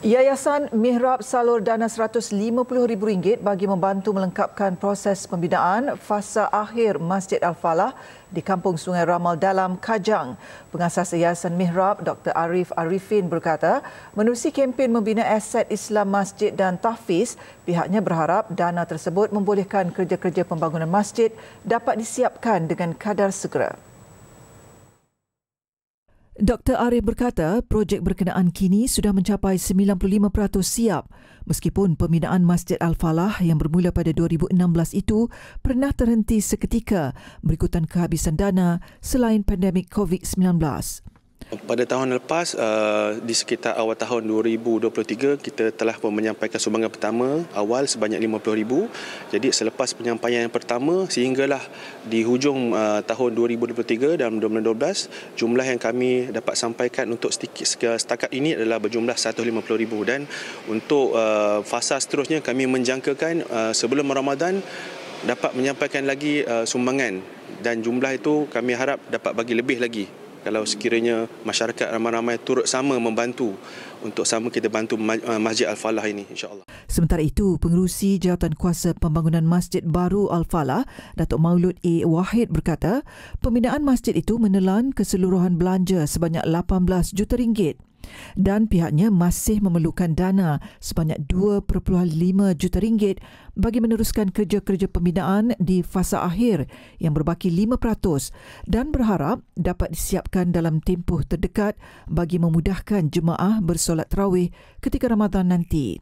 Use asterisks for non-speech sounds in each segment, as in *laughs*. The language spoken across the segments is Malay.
Yayasan Mihrab salur dana RM150,000 bagi membantu melengkapkan proses pembinaan fasa akhir Masjid Al-Falah di Kampung Sungai Ramal dalam Kajang. Pengasas Yayasan Mihrab, Dr. Arif Arifin berkata, menerusi kempen membina aset Islam Masjid dan tafiz, pihaknya berharap dana tersebut membolehkan kerja-kerja pembangunan masjid dapat disiapkan dengan kadar segera. Dr. Arif berkata projek berkenaan kini sudah mencapai 95% siap meskipun pembinaan Masjid Al-Falah yang bermula pada 2016 itu pernah terhenti seketika berikutan kehabisan dana selain pandemik COVID-19. Pada tahun lepas, uh, di sekitar awal tahun 2023, kita telah pun menyampaikan sumbangan pertama awal sebanyak RM50,000. Jadi selepas penyampaian yang pertama sehinggalah di hujung uh, tahun 2023 dan 2012, jumlah yang kami dapat sampaikan untuk setakat ini adalah berjumlah RM150,000. Dan untuk uh, fasa seterusnya, kami menjangkakan sebelum Ramadan dapat menyampaikan lagi sumbangan dan jumlah itu kami harap dapat bagi lebih lagi kalau sekiranya masyarakat ramai-ramai turut sama membantu untuk sama kita bantu uh, Masjid Al-Falah ini insyaAllah. Sementara itu, pengurusi jawatan kuasa pembangunan Masjid Baru Al-Falah, Datuk Maulud A. Wahid berkata, pembinaan masjid itu menelan keseluruhan belanja sebanyak 18 juta ringgit dan pihaknya masih memerlukan dana sebanyak 2.5 juta ringgit bagi meneruskan kerja-kerja pembinaan di fasa akhir yang berbaki 5% dan berharap dapat disiapkan dalam tempoh terdekat bagi memudahkan jemaah bersolat tarawih ketika Ramadan nanti.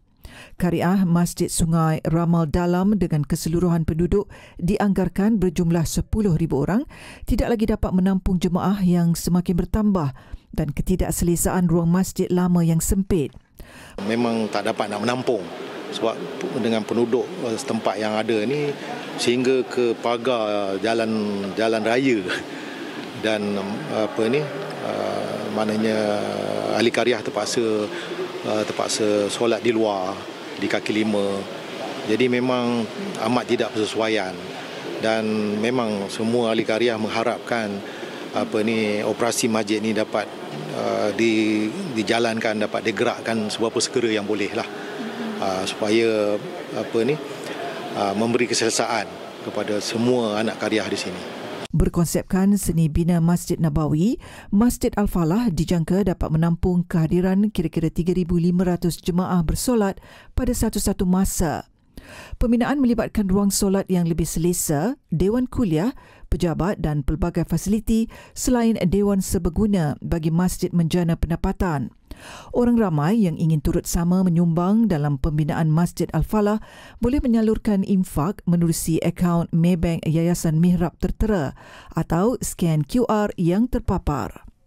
Kariah Masjid Sungai Ramal Dalam dengan keseluruhan penduduk dianggarkan berjumlah 10,000 orang tidak lagi dapat menampung jemaah yang semakin bertambah dan ketidakselesaan ruang masjid lama yang sempit. Memang tak dapat nak menampung sebab dengan penduduk setempat yang ada ini sehingga ke pagar jalan jalan raya *laughs* dan um, apa ini uh, maknanya ahli kariah terpaksa uh, terpaksa solat di luar di kaki lima jadi memang amat tidak persesuaian dan memang semua ahli kariah mengharapkan apa ni operasi masjid ni dapat uh, di dijalankan dapat digerakkan seberapa segera yang boleh lah mhm. uh, supaya apa ni uh, memberi keselesaan kepada semua anak karya di sini Berkonsepkan seni bina Masjid Nabawi, Masjid Al-Falah dijangka dapat menampung kehadiran kira-kira 3,500 jemaah bersolat pada satu-satu masa. Pembinaan melibatkan ruang solat yang lebih selesa, Dewan Kuliah, pejabat dan pelbagai fasiliti selain Dewan Sebeguna bagi Masjid Menjana Pendapatan. Orang ramai yang ingin turut sama menyumbang dalam pembinaan Masjid Al-Falah boleh menyalurkan infak menerusi akaun Maybank Yayasan Mihrab tertera atau scan QR yang terpapar.